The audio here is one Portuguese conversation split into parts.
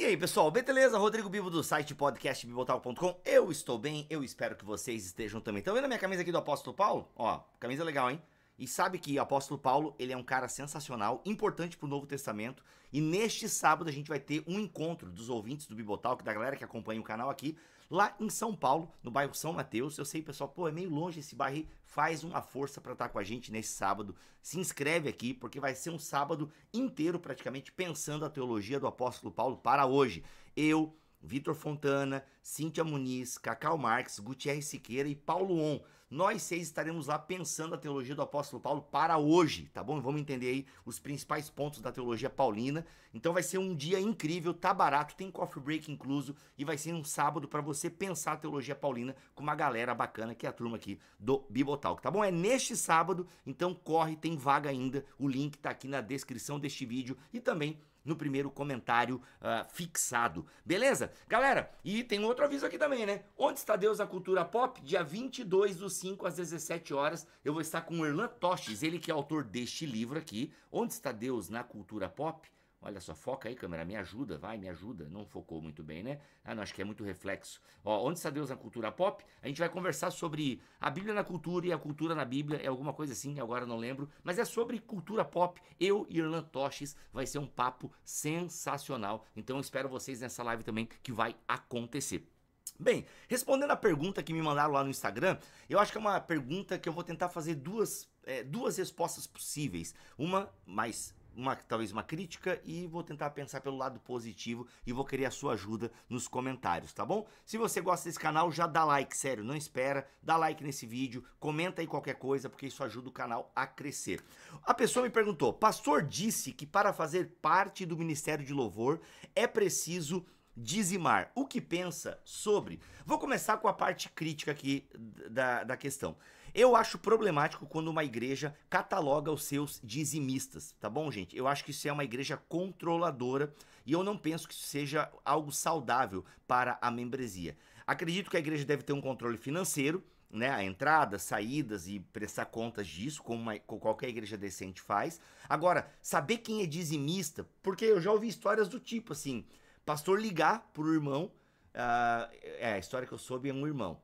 E aí pessoal, beleza? Rodrigo Bibo do site podcastbibotal.com Eu estou bem, eu espero que vocês estejam também. Estão vendo a minha camisa aqui do Apóstolo Paulo? Ó, camisa legal, hein? E sabe que o Apóstolo Paulo, ele é um cara sensacional, importante para o Novo Testamento. E neste sábado a gente vai ter um encontro dos ouvintes do Bibotal, da galera que acompanha o canal aqui, lá em São Paulo, no bairro São Mateus. Eu sei, pessoal, pô, é meio longe esse bairro aí. Faz uma força para estar com a gente nesse sábado. Se inscreve aqui, porque vai ser um sábado inteiro, praticamente, pensando a teologia do apóstolo Paulo para hoje. Eu, Vitor Fontana, Cíntia Muniz, Cacau Marques, Gutierre Siqueira e Paulo On nós seis estaremos lá pensando a teologia do apóstolo Paulo para hoje, tá bom? Vamos entender aí os principais pontos da teologia paulina. Então vai ser um dia incrível, tá barato, tem coffee break incluso e vai ser um sábado para você pensar a teologia paulina com uma galera bacana que é a turma aqui do Bibotalk, tá bom? É neste sábado, então corre, tem vaga ainda. O link tá aqui na descrição deste vídeo e também no primeiro comentário uh, fixado. Beleza? Galera, e tem outro aviso aqui também, né? Onde está Deus na Cultura Pop? Dia 22 do 5 às 17 horas, eu vou estar com o Erlan Toches, ele que é autor deste livro aqui, Onde está Deus na Cultura Pop? Olha só, foca aí, câmera, me ajuda, vai, me ajuda. Não focou muito bem, né? Ah, não, acho que é muito reflexo. Ó, Onde está Deus na cultura pop? A gente vai conversar sobre a Bíblia na cultura e a cultura na Bíblia, é alguma coisa assim, agora não lembro. Mas é sobre cultura pop. Eu e Irlan Toches vai ser um papo sensacional. Então espero vocês nessa live também que vai acontecer. Bem, respondendo a pergunta que me mandaram lá no Instagram, eu acho que é uma pergunta que eu vou tentar fazer duas, é, duas respostas possíveis. Uma mais uma, talvez uma crítica e vou tentar pensar pelo lado positivo e vou querer a sua ajuda nos comentários, tá bom? Se você gosta desse canal, já dá like, sério, não espera, dá like nesse vídeo, comenta aí qualquer coisa, porque isso ajuda o canal a crescer. A pessoa me perguntou: "Pastor disse que para fazer parte do ministério de louvor é preciso dizimar. O que pensa sobre. Vou começar com a parte crítica aqui da, da questão. Eu acho problemático quando uma igreja cataloga os seus dizimistas, tá bom, gente? Eu acho que isso é uma igreja controladora e eu não penso que isso seja algo saudável para a membresia. Acredito que a igreja deve ter um controle financeiro, né, a entrada, saídas e prestar contas disso, como, uma, como qualquer igreja decente faz. Agora, saber quem é dizimista, porque eu já ouvi histórias do tipo assim, pastor ligar pro irmão. Uh, é, a história que eu soube é um irmão.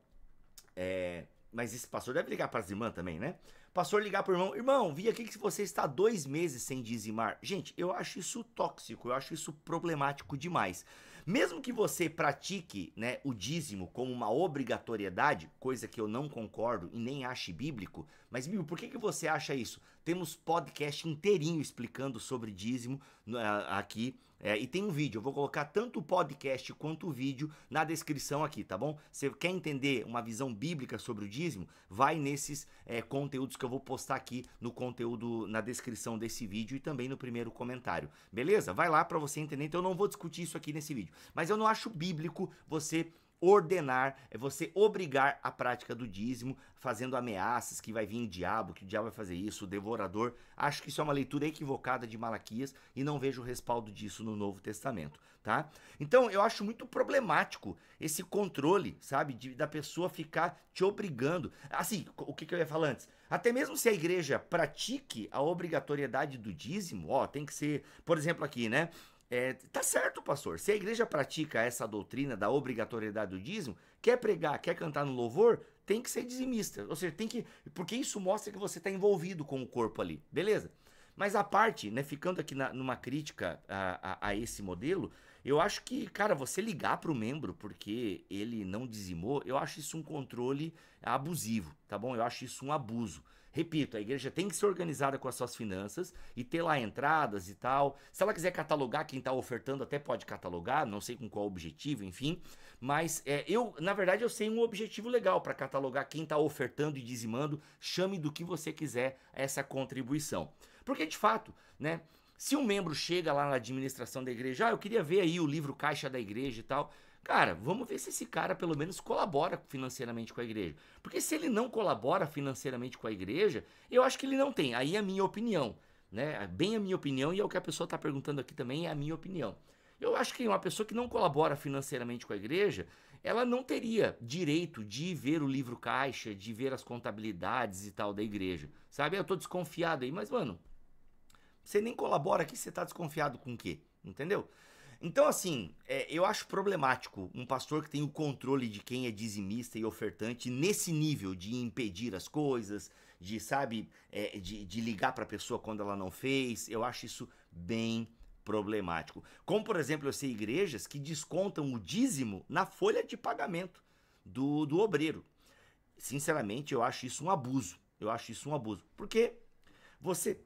É, mas esse pastor deve ligar para as irmãs também, né? Pastor ligar pro irmão, irmão, vi aqui que você está dois meses sem dizimar. Gente, eu acho isso tóxico, eu acho isso problemático demais. Mesmo que você pratique né, o dízimo como uma obrigatoriedade, coisa que eu não concordo e nem acho bíblico, mas, Bibo, por que, que você acha isso? Temos podcast inteirinho explicando sobre dízimo uh, aqui é, e tem um vídeo, eu vou colocar tanto o podcast quanto o vídeo na descrição aqui, tá bom? Você quer entender uma visão bíblica sobre o dízimo? Vai nesses é, conteúdos que eu vou postar aqui no conteúdo, na descrição desse vídeo e também no primeiro comentário, beleza? Vai lá para você entender, então eu não vou discutir isso aqui nesse vídeo. Mas eu não acho bíblico você ordenar, é você obrigar a prática do dízimo, fazendo ameaças que vai vir o diabo, que o diabo vai fazer isso, o devorador. Acho que isso é uma leitura equivocada de Malaquias e não vejo respaldo disso no Novo Testamento, tá? Então, eu acho muito problemático esse controle, sabe, de, da pessoa ficar te obrigando. Assim, o que, que eu ia falar antes? Até mesmo se a igreja pratique a obrigatoriedade do dízimo, ó, tem que ser, por exemplo, aqui, né? É, tá certo, pastor. Se a igreja pratica essa doutrina da obrigatoriedade do dízimo, quer pregar, quer cantar no louvor, tem que ser dizimista. Ou seja, tem que. Porque isso mostra que você está envolvido com o corpo ali. Beleza. Mas a parte, né, ficando aqui na, numa crítica a, a, a, esse modelo, eu acho que, cara, você ligar para o membro porque ele não dizimou, eu acho isso um controle abusivo, tá bom? Eu acho isso um abuso. Repito, a igreja tem que ser organizada com as suas finanças e ter lá entradas e tal. Se ela quiser catalogar quem está ofertando, até pode catalogar, não sei com qual objetivo, enfim. Mas é, eu, na verdade, eu sei um objetivo legal para catalogar quem está ofertando e dizimando. Chame do que você quiser essa contribuição. Porque, de fato, né? Se um membro chega lá na administração da igreja, ah, eu queria ver aí o livro caixa da igreja e tal. Cara, vamos ver se esse cara pelo menos colabora financeiramente com a igreja. Porque se ele não colabora financeiramente com a igreja, eu acho que ele não tem. Aí é a minha opinião, né? É bem a minha opinião e é o que a pessoa está perguntando aqui também é a minha opinião. Eu acho que uma pessoa que não colabora financeiramente com a igreja, ela não teria direito de ver o livro caixa, de ver as contabilidades e tal da igreja. Sabe? Eu tô desconfiado aí, mas mano, você nem colabora aqui, você tá desconfiado com o quê? Entendeu? Então, assim, é, eu acho problemático um pastor que tem o controle de quem é dizimista e ofertante nesse nível de impedir as coisas, de, sabe, é, de, de ligar para a pessoa quando ela não fez. Eu acho isso bem problemático. Como, por exemplo, eu sei igrejas que descontam o dízimo na folha de pagamento do, do obreiro. Sinceramente, eu acho isso um abuso. Eu acho isso um abuso. Porque você.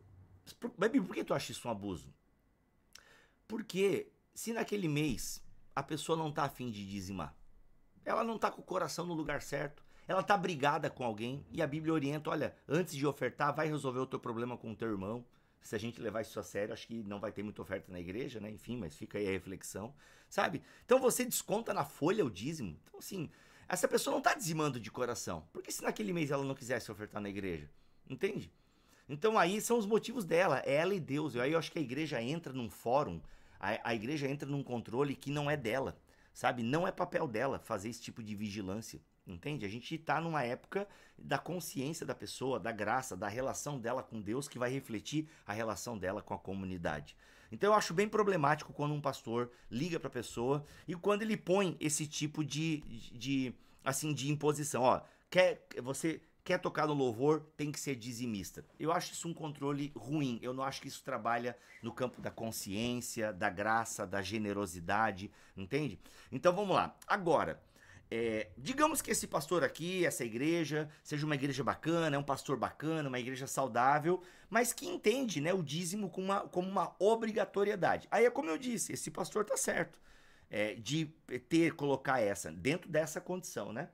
Baby, por que tu acha isso um abuso? Porque se naquele mês a pessoa não tá afim de dizimar, ela não tá com o coração no lugar certo, ela tá brigada com alguém e a Bíblia orienta, olha, antes de ofertar, vai resolver o teu problema com o teu irmão. Se a gente levar isso a sério, acho que não vai ter muita oferta na igreja, né? Enfim, mas fica aí a reflexão, sabe? Então você desconta na folha o dízimo. Então, assim, essa pessoa não tá dizimando de coração. Porque se naquele mês ela não quisesse ofertar na igreja? Entende? Então aí são os motivos dela, ela e Deus. aí eu acho que a igreja entra num fórum a, a igreja entra num controle que não é dela, sabe? Não é papel dela fazer esse tipo de vigilância. Entende? A gente está numa época da consciência da pessoa, da graça, da relação dela com Deus, que vai refletir a relação dela com a comunidade. Então eu acho bem problemático quando um pastor liga para a pessoa e quando ele põe esse tipo de, de assim de imposição, ó, quer você quer tocar no louvor, tem que ser dizimista. Eu acho isso um controle ruim. Eu não acho que isso trabalha no campo da consciência, da graça, da generosidade, entende? Então vamos lá. Agora, é, digamos que esse pastor aqui, essa igreja, seja uma igreja bacana, é um pastor bacana, uma igreja saudável, mas que entende né, o dízimo como uma, como uma obrigatoriedade. Aí é como eu disse, esse pastor tá certo é, de ter, colocar essa, dentro dessa condição, né?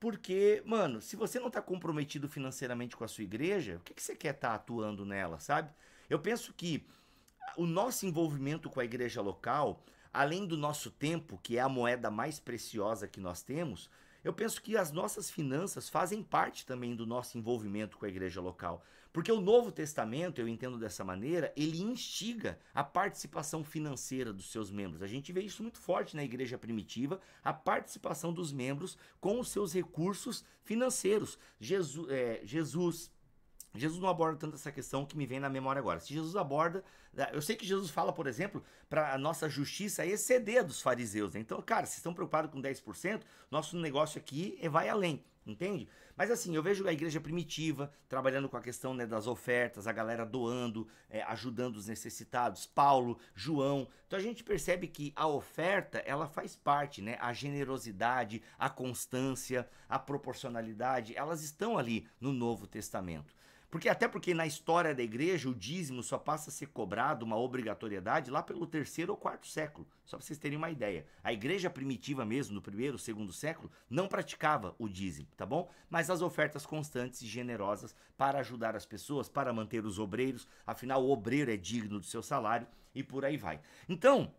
Porque, mano, se você não está comprometido financeiramente com a sua igreja, o que, que você quer estar tá atuando nela, sabe? Eu penso que o nosso envolvimento com a igreja local, além do nosso tempo, que é a moeda mais preciosa que nós temos, eu penso que as nossas finanças fazem parte também do nosso envolvimento com a igreja local. Porque o Novo Testamento, eu entendo dessa maneira, ele instiga a participação financeira dos seus membros. A gente vê isso muito forte na igreja primitiva, a participação dos membros com os seus recursos financeiros. Jesus, é, Jesus Jesus não aborda tanto essa questão que me vem na memória agora. Se Jesus aborda, né, eu sei que Jesus fala, por exemplo, para a nossa justiça exceder dos fariseus. Né? Então, cara, se estão preocupados com 10%, nosso negócio aqui é vai além entende? Mas assim, eu vejo a igreja primitiva trabalhando com a questão né, das ofertas, a galera doando, é, ajudando os necessitados, Paulo, João. Então a gente percebe que a oferta, ela faz parte, né? A generosidade, a constância, a proporcionalidade, elas estão ali no Novo Testamento. Porque até porque na história da igreja o dízimo só passa a ser cobrado uma obrigatoriedade lá pelo terceiro ou quarto século, só para vocês terem uma ideia. A igreja primitiva mesmo, no primeiro, segundo século, não praticava o dízimo, tá bom? Mas as ofertas constantes e generosas para ajudar as pessoas, para manter os obreiros, afinal o obreiro é digno do seu salário e por aí vai. Então,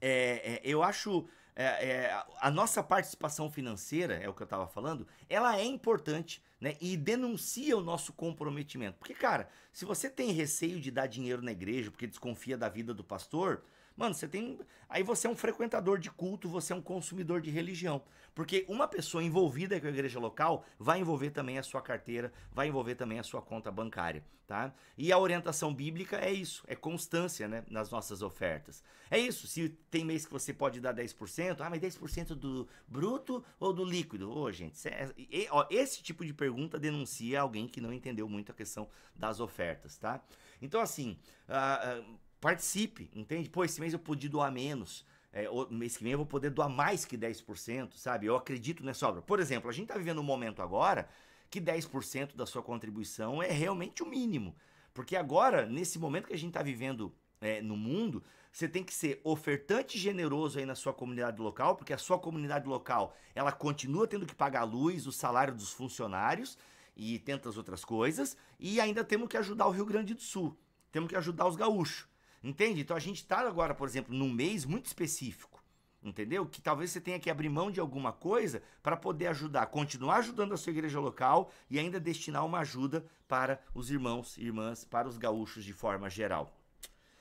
é, é, eu acho é, é, a nossa participação financeira, é o que eu estava falando, ela é importante, né? E denuncia o nosso comprometimento. Porque, cara, se você tem receio de dar dinheiro na igreja porque desconfia da vida do pastor, Mano, você tem. Aí você é um frequentador de culto, você é um consumidor de religião. Porque uma pessoa envolvida com a igreja local vai envolver também a sua carteira, vai envolver também a sua conta bancária, tá? E a orientação bíblica é isso, é constância, né? Nas nossas ofertas. É isso. Se tem mês que você pode dar 10%, ah, mas 10% do bruto ou do líquido? Ô, gente, é, esse tipo de pergunta denuncia alguém que não entendeu muito a questão das ofertas, tá? Então, assim. Uh, uh, participe, entende? Pô, esse mês eu podia doar menos. É, mês que vem eu vou poder doar mais que 10%, sabe? Eu acredito nessa obra. Por exemplo, a gente está vivendo um momento agora que 10% da sua contribuição é realmente o mínimo. Porque agora, nesse momento que a gente está vivendo é, no mundo, você tem que ser ofertante e generoso aí na sua comunidade local, porque a sua comunidade local ela continua tendo que pagar a luz, o salário dos funcionários e tantas outras coisas, e ainda temos que ajudar o Rio Grande do Sul, temos que ajudar os gaúchos. Entende? Então a gente está agora, por exemplo, num mês muito específico. Entendeu? Que talvez você tenha que abrir mão de alguma coisa para poder ajudar, continuar ajudando a sua igreja local e ainda destinar uma ajuda para os irmãos e irmãs, para os gaúchos de forma geral.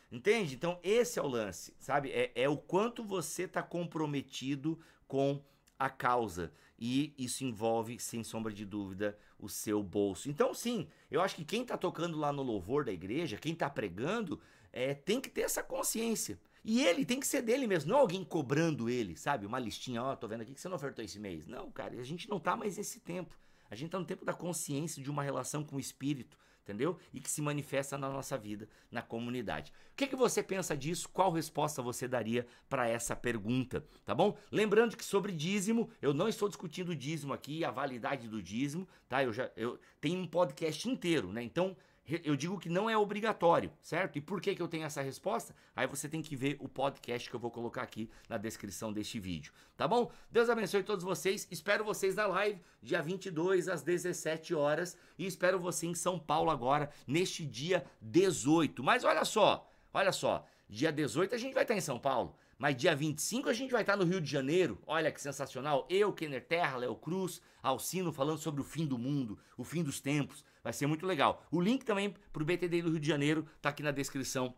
Entende? Então, esse é o lance, sabe? É, é o quanto você está comprometido com a causa. E isso envolve, sem sombra de dúvida, o seu bolso. Então, sim, eu acho que quem está tocando lá no louvor da igreja, quem está pregando, é, tem que ter essa consciência. E ele tem que ser dele mesmo, não alguém cobrando ele, sabe? Uma listinha, ó, tô vendo aqui que você não ofertou esse mês. Não, cara, a gente não tá mais nesse tempo. A gente tá no tempo da consciência de uma relação com o espírito, entendeu? E que se manifesta na nossa vida, na comunidade. O que, que você pensa disso? Qual resposta você daria para essa pergunta, tá bom? Lembrando que sobre dízimo, eu não estou discutindo o dízimo aqui, a validade do dízimo, tá? Eu já eu tenho um podcast inteiro, né? Então, eu digo que não é obrigatório, certo? E por que, que eu tenho essa resposta? Aí você tem que ver o podcast que eu vou colocar aqui na descrição deste vídeo, tá bom? Deus abençoe todos vocês. Espero vocês na live dia 22 às 17 horas e espero você em São Paulo agora neste dia 18. Mas olha só, olha só, dia 18 a gente vai estar em São Paulo. Mas dia 25 a gente vai estar no Rio de Janeiro. Olha que sensacional. Eu, Kenner Terra, Léo Cruz, Alcino falando sobre o fim do mundo, o fim dos tempos. Vai ser muito legal. O link também para o BTD do Rio de Janeiro está aqui na descrição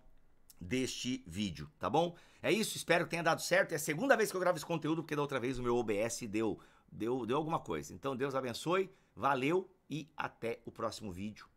deste vídeo, tá bom? É isso, espero que tenha dado certo. É a segunda vez que eu gravo esse conteúdo, porque da outra vez o meu OBS deu, deu, deu alguma coisa. Então Deus abençoe, valeu e até o próximo vídeo.